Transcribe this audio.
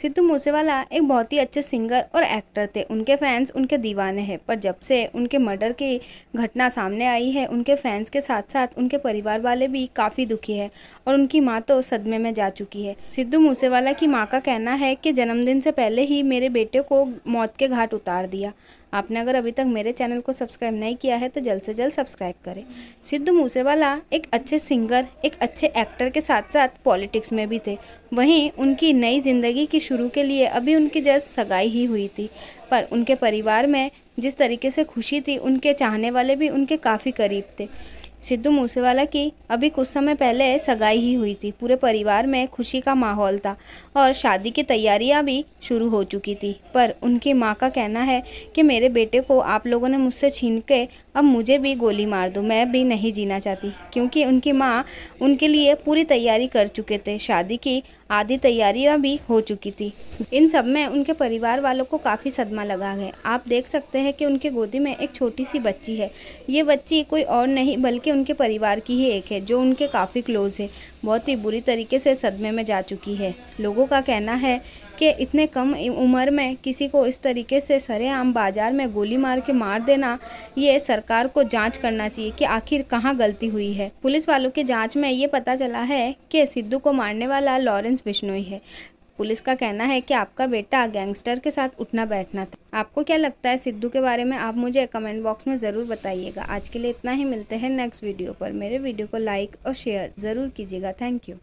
सिद्धू मूसेवाला एक बहुत ही अच्छे सिंगर और एक्टर थे उनके फैंस उनके दीवाने हैं पर जब से उनके मर्डर की घटना सामने आई है उनके फैंस के साथ साथ उनके परिवार वाले भी काफ़ी दुखी है और उनकी माँ तो सदमे में जा चुकी है सिद्धू मूसेवाला की माँ का कहना है कि जन्मदिन से पहले ही मेरे बेटे को मौत के घाट उतार दिया आपने अगर अभी तक मेरे चैनल को सब्सक्राइब नहीं किया है तो जल्द से जल्द सब्सक्राइब करें सिद्धू मूसेवाला एक अच्छे सिंगर एक अच्छे एक्टर के साथ साथ पॉलिटिक्स में भी थे वहीं उनकी नई ज़िंदगी की शुरू के लिए अभी उनकी जस्ट सगाई ही हुई थी पर उनके परिवार में जिस तरीके से खुशी थी उनके चाहने वाले भी उनके काफ़ी करीब थे सिद्धू मूसेवाला की अभी कुछ समय पहले सगाई ही हुई थी पूरे परिवार में खुशी का माहौल था और शादी की तैयारियां भी शुरू हो चुकी थी पर उनकी माँ का कहना है कि मेरे बेटे को आप लोगों ने मुझसे छीन के अब मुझे भी गोली मार दो मैं भी नहीं जीना चाहती क्योंकि उनकी माँ उनके लिए पूरी तैयारी कर चुके थे शादी की आधी तैयारियाँ भी हो चुकी थी इन सब में उनके परिवार वालों को काफ़ी सदमा लगा है आप देख सकते हैं कि उनके गोदी में एक छोटी सी बच्ची है ये बच्ची कोई और नहीं बल्कि उनके परिवार की ही एक है जो उनके काफ़ी क्लोज़ है बहुत ही बुरी तरीके से सदमे में जा चुकी है लोगों का कहना है कि इतने कम उम्र में किसी को इस तरीके से सरेआम बाजार में गोली मार के मार देना ये सरकार को जांच करना चाहिए कि आखिर कहां गलती हुई है पुलिस वालों के जांच में ये पता चला है कि सिद्धू को मारने वाला लॉरेंस बिश्नोई है पुलिस का कहना है कि आपका बेटा गैंगस्टर के साथ उठना बैठना था आपको क्या लगता है सिद्धू के बारे में आप मुझे कमेंट बॉक्स में ज़रूर बताइएगा आज के लिए इतना ही मिलते हैं नेक्स्ट वीडियो पर मेरे वीडियो को लाइक और शेयर ज़रूर कीजिएगा थैंक यू